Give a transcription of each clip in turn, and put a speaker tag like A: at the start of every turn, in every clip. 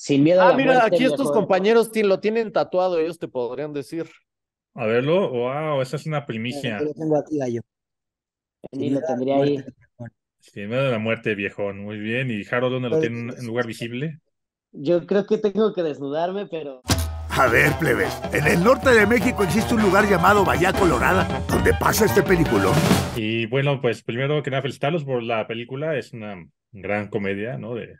A: Sin miedo ah, a la mira, aquí estos
B: compañeros lo tienen tatuado, ellos te podrían decir.
A: A verlo, wow, esa es una primicia. Yo lo tengo aquí, gallo. Sí, lo tendría ahí. Sin miedo a la muerte, viejón. Muy bien. ¿Y Harold dónde lo tiene en lugar visible?
C: Yo creo que tengo que desnudarme, pero.
A: A ver, plebes, en el norte de México existe un lugar llamado Bahía Colorada, donde pasa este película. Y bueno, pues primero que nada felicitarlos por la película, es una gran comedia, ¿no? De,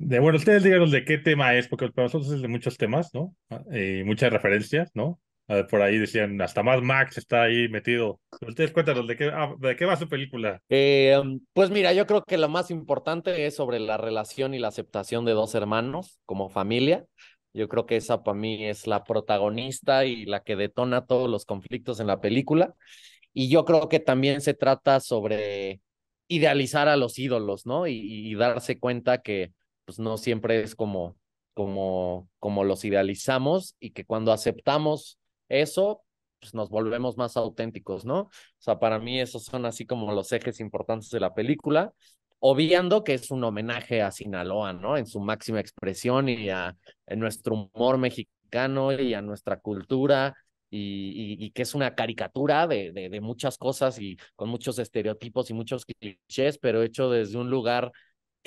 A: bueno, ustedes díganos de qué tema es, porque para nosotros es de muchos temas, ¿no? y eh, muchas referencias, ¿no? Ah, por ahí decían, hasta más Max está ahí metido. Ustedes cuéntanos, ¿de qué, de qué va su película? Eh,
B: um, pues mira, yo creo que lo más importante es sobre la relación y la aceptación de dos hermanos como familia. Yo creo que esa para mí es la protagonista y la que detona todos los conflictos en la película. Y yo creo que también se trata sobre idealizar a los ídolos, ¿no? Y, y darse cuenta que pues no siempre es como, como, como los idealizamos y que cuando aceptamos eso, pues nos volvemos más auténticos, ¿no? O sea, para mí esos son así como los ejes importantes de la película, obviando que es un homenaje a Sinaloa, ¿no? En su máxima expresión y a, nuestro humor mexicano y a nuestra cultura. Y, que es una caricatura de, muchas cosas y con muchos estereotipos y muchos clichés, pero hecho desde un lugar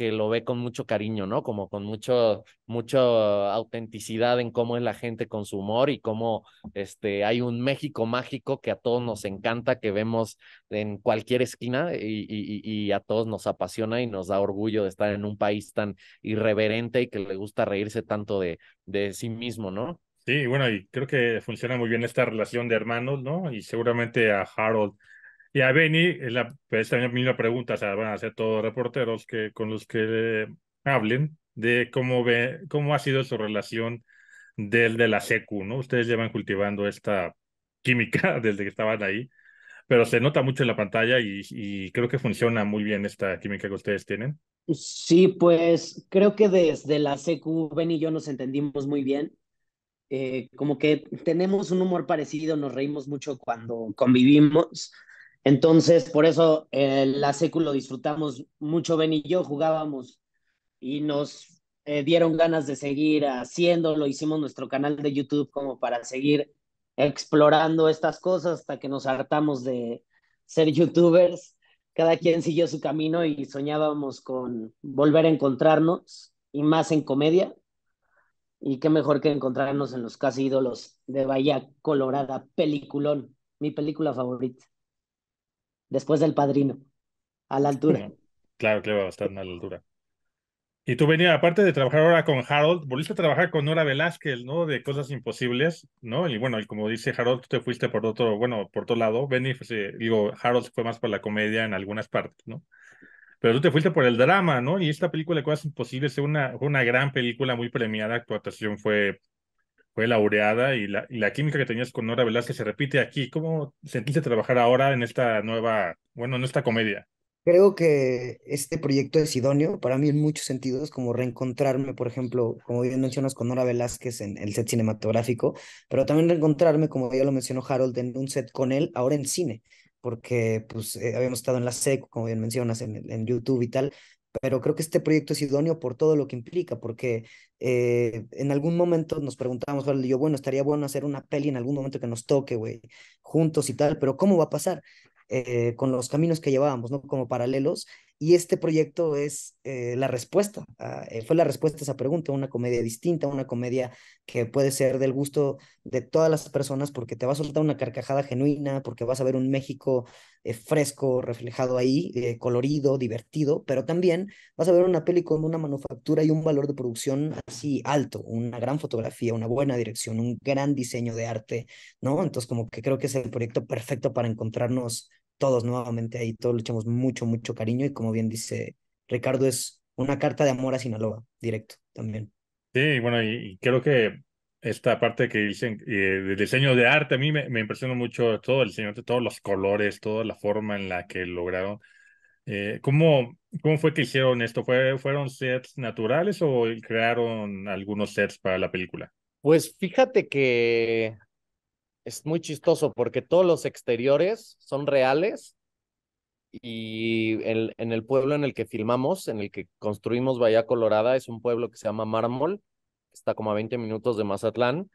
B: que lo ve con mucho cariño, ¿no? Como con mucho, mucha autenticidad en cómo es la gente con su humor y cómo este, hay un México mágico que a todos nos encanta, que vemos en cualquier esquina y, a todos nos apasiona y nos da orgullo de estar en un país tan irreverente y que le gusta
A: reírse tanto de, de sí mismo, ¿no? Sí, bueno, y creo que funciona muy bien esta relación de hermanos, ¿no? Y seguramente a Harold y a Benny, pues, la, misma pregunta, o sea, van a ser todos reporteros que, con los que eh, hablen de cómo, ve, cómo ha sido su relación del de la secu, ¿no? Ustedes llevan cultivando esta química desde que estaban ahí, pero se nota mucho en la pantalla y, y creo que funciona muy bien esta química que ustedes tienen.
C: Sí, pues creo que desde la secu Ben y yo nos entendimos muy bien. Eh, como que tenemos un humor parecido, nos reímos mucho cuando convivimos. Entonces, por eso eh, la SECU lo disfrutamos mucho, Ben y yo jugábamos y nos eh, dieron ganas de seguir haciéndolo, hicimos nuestro canal de YouTube como para seguir explorando estas cosas hasta que nos hartamos de ser youtubers. Cada quien siguió su camino y soñábamos con volver a encontrarnos y más en comedia. Y qué mejor que encontrarnos en los casi ídolos de Bahía Colorada, peliculón, mi película favorita después del padrino, a la altura.
A: Claro, claro, va a la altura. Y tú venías, aparte de trabajar ahora con Harold, volviste a trabajar con Nora Velázquez, ¿no? De cosas imposibles, ¿no? Y bueno, y como dice Harold, tú te fuiste por otro, bueno, por otro lado. Benny, pues, eh, digo, Harold fue más por la comedia en algunas partes, ¿no? Pero tú te fuiste por el drama, ¿no? Y esta película de Cosas Imposibles fue una, una gran película, muy premiada. Tu actuación fue fue laureada y la, la química que tenías con Nora Velázquez se repite aquí. ¿Cómo sentiste trabajar ahora en esta nueva, bueno, en esta comedia?
D: Creo que este proyecto es idóneo para mí en muchos sentidos, como reencontrarme, por ejemplo, como bien mencionas con Nora Velázquez en el set cinematográfico, pero también reencontrarme, como ya lo mencionó Harold, en un set con él ahora en cine, porque pues eh, habíamos estado en la SEC, como bien mencionas, en, en YouTube y tal, pero creo que este proyecto es idóneo por todo lo que implica, porque eh, en algún momento nos preguntábamos, yo, bueno, estaría bueno hacer una peli en algún momento que nos toque, güey, juntos y tal, pero ¿cómo va a pasar? Eh, con los caminos que llevábamos, ¿no? Como paralelos, y este proyecto es eh, la respuesta, eh, fue la respuesta a esa pregunta, una comedia distinta, una comedia que puede ser del gusto de todas las personas porque te va a soltar una carcajada genuina, porque vas a ver un México eh, fresco, reflejado ahí, colorido, divertido, pero también vas a ver una peli con una manufactura y un valor de producción así alto, una gran fotografía, una buena dirección, un gran diseño de arte, ¿no? Entonces como que creo que es el proyecto perfecto para encontrarnos todos nuevamente ahí, todos le echamos mucho, mucho cariño y como bien dice Ricardo, es una carta de amor a Sinaloa, directo también.
A: Sí, bueno, y, creo que esta parte que dicen eh, de diseño de arte, a mí me, impresionó mucho todo el diseño, todos los colores, toda la forma en la que lograron. Eh, ¿cómo, fue que hicieron esto? ¿Fue, ¿Fueron sets naturales o crearon algunos sets para la película? Pues fíjate que es muy
B: chistoso porque todos los exteriores son reales
A: y
B: en el pueblo en el que filmamos, en el que construimos Bahía Colorada, es un pueblo que se llama Mármol, está como a 20 minutos de Mazatlán,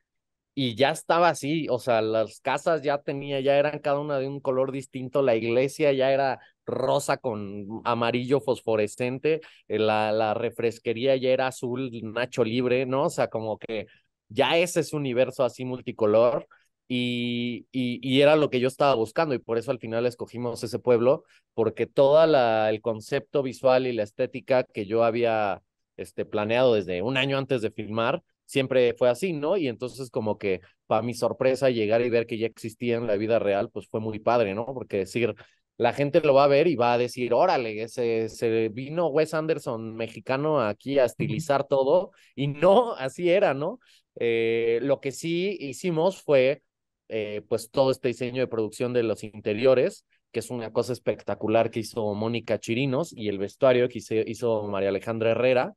B: y ya estaba así, o sea, las casas ya tenía, ya eran cada una de un color distinto, la iglesia ya era rosa con amarillo fosforescente, eh, la, la refresquería ya era azul, nacho libre, ¿no? O sea, como que ya ese es universo así multicolor y, y, y, era lo que yo estaba buscando y por eso al final escogimos ese pueblo, porque todo el concepto visual y la estética que yo había este, planeado desde un año antes de filmar, siempre fue así, ¿no? Y entonces como que para mi sorpresa llegar y ver que ya existía en la vida real, pues fue muy padre, ¿no? Porque decir, la gente lo va a ver y va a decir, órale, se, se vino Wes Anderson mexicano aquí a estilizar todo y no, así era, ¿no? Eh, lo que sí hicimos fue eh, pues todo este diseño de producción de los interiores, que es una cosa espectacular que hizo Mónica Chirinos, y el vestuario que hizo, María Alejandra Herrera,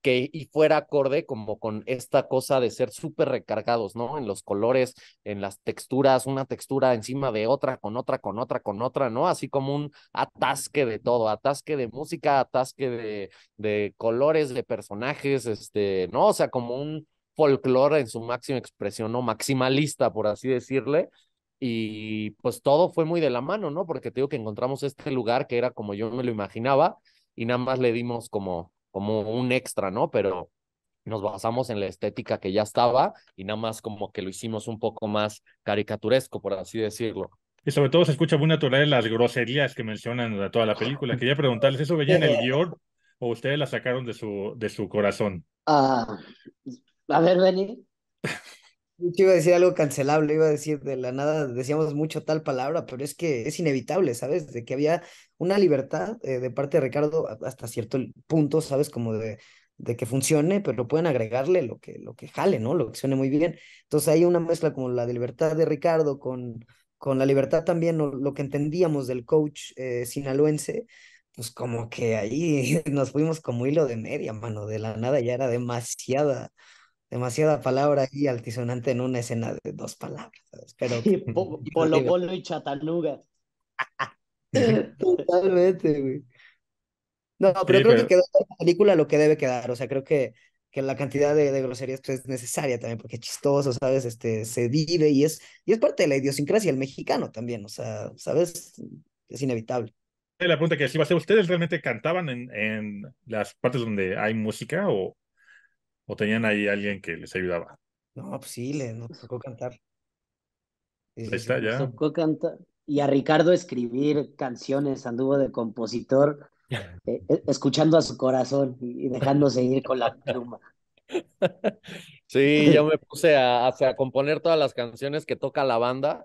B: que y fuera acorde como con esta cosa de ser súper recargados, ¿no? En los colores, en las texturas, una textura encima de otra, con otra, con otra, con otra, ¿no? Así como un atasque de todo, atasque de música, atasque de, de colores, de personajes, este, ¿no? O sea, como un folclore en su máxima expresión, ¿no? Maximalista, por así decirle. Y pues todo fue muy de la mano, ¿no? Porque te digo que encontramos este lugar que era como yo me lo imaginaba y nada más le dimos como, como un extra, ¿no? Pero nos basamos en la estética que ya estaba y nada más como que lo hicimos un poco más caricaturesco,
A: por así decirlo. Y sobre todo se escucha muy natural las groserías que mencionan de toda la película. Quería preguntarles, ¿eso veía en el guión o ustedes la sacaron de su, de su corazón? Ah,
C: a ver,
D: Benny. Yo iba a decir algo cancelable, iba a decir de la nada, decíamos mucho tal palabra, pero es que es inevitable, ¿sabes? De que había una libertad eh, de parte de Ricardo hasta cierto punto, ¿sabes? Como de, que funcione, pero pueden agregarle lo que, lo que jale, ¿no? Lo que suene muy bien. Entonces hay una mezcla como la de libertad de Ricardo con, con la libertad también, lo, que entendíamos del coach eh, sinaloense, pues como que ahí nos fuimos como hilo de media, mano, de la nada ya era demasiada demasiada palabra y altisonante en una escena de dos palabras. Pero
C: Polo y Chataluga
D: Totalmente, güey. No, pero creo que quedó en la película lo que debe quedar. O sea, creo que, que la cantidad de, groserías pues, es necesaria también, porque es chistoso, ¿sabes? Este, se vive y es, y es parte de la idiosincrasia el mexicano también. O sea, ¿sabes? Es inevitable.
A: La pregunta que les iba a ¿ustedes realmente cantaban en, en las partes donde hay música o, ¿O tenían ahí alguien que les ayudaba?
C: No, pues sí, le, pues tocó cantar.
A: Ahí está, ya. tocó
C: cantar. Y a Ricardo escribir canciones, anduvo de compositor, eh, eh, escuchando a su corazón y dejándose ir con la pluma.
B: Sí, yo me puse a, a, a, componer todas las canciones que toca la banda.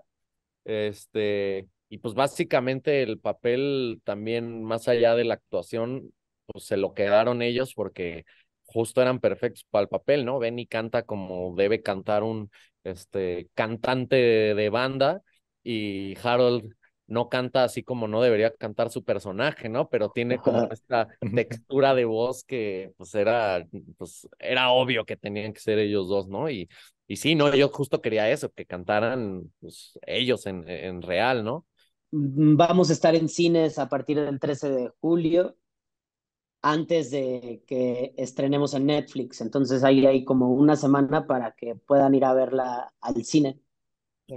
B: Este, y pues básicamente el papel también, más allá de la actuación, pues se lo quedaron ellos porque justo eran perfectos para el papel, ¿no? Benny canta como debe cantar un este, cantante de, banda y Harold no canta así como no debería cantar su personaje, ¿no? Pero tiene como esta textura de voz que pues era, pues era obvio que tenían que ser ellos dos, ¿no? Y, y sí, no, yo justo quería eso, que cantaran pues, ellos en, en real, ¿no?
C: Mm, vamos a estar en cines a partir del 13 de julio antes de que estrenemos en Netflix. Entonces ahí hay como una semana para que puedan ir a verla al cine.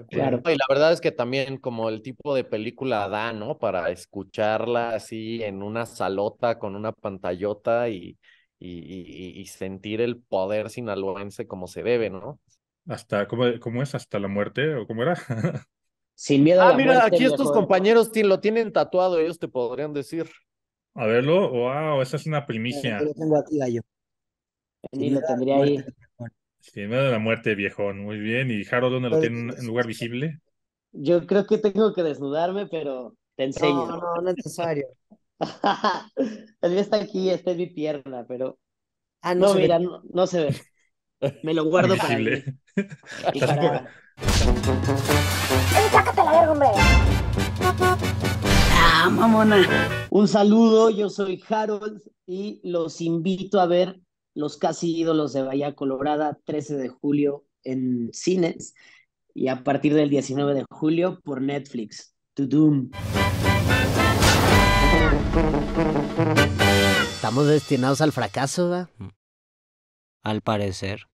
A: Claro.
B: Y la verdad es que también como el tipo de película da, ¿no? Para escucharla así en una salota con una pantallota y, y, sentir el poder sinaloense como se debe, ¿no?
A: Hasta, ¿cómo, es? ¿Hasta la muerte? ¿O cómo era? Sin miedo ah, a la mira, aquí estos
B: compañeros lo tienen tatuado, ellos te podrían decir.
A: A verlo, wow, esa es una primicia. Yo tengo aquí, gallo. Sí, lo tendría ahí. medio de la muerte, viejón. Muy bien. ¿Y Harold dónde lo pues, tiene? ¿En lugar visible?
C: Yo creo que tengo que desnudarme, pero te enseño. No, no, no es necesario. El día está aquí, esta es mi pierna, pero. Ah, no, mira, No, se ve. Me lo guardo para mí. ¡Ey, sácate la verga, hombre! mamona. Un saludo, yo soy Harold y los invito a ver Los Casi Ídolos de Bahía Colorada, 13 de julio en cines y a partir del 19 de julio por Netflix. To Doom. Estamos destinados al fracaso, ¿verdad? Al parecer.